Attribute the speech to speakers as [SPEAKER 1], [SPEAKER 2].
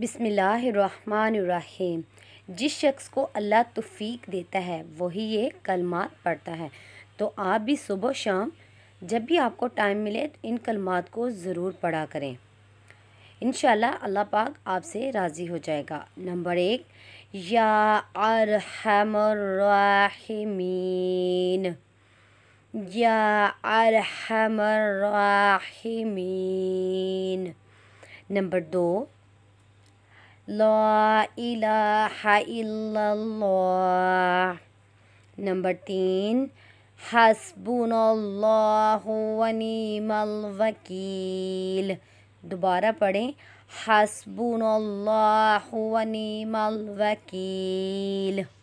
[SPEAKER 1] बिसमीम जिस शख्स को अल्लाह तौफीक देता है वही ये कलमात पढ़ता है तो आप भी सुबह शाम जब भी आपको टाइम मिले तो इन कलमात को ज़रूर पढ़ा करें इन अल्लाह पाक आपसे राज़ी हो जाएगा नंबर एक या अरहमरमीन या अरहमरमीन नंबर दो لا إله إلا الله نمبر تین حسبنا الله ونعم الوکیل دوبارہ پڑھیں حسبنا الله ونعم الوکیل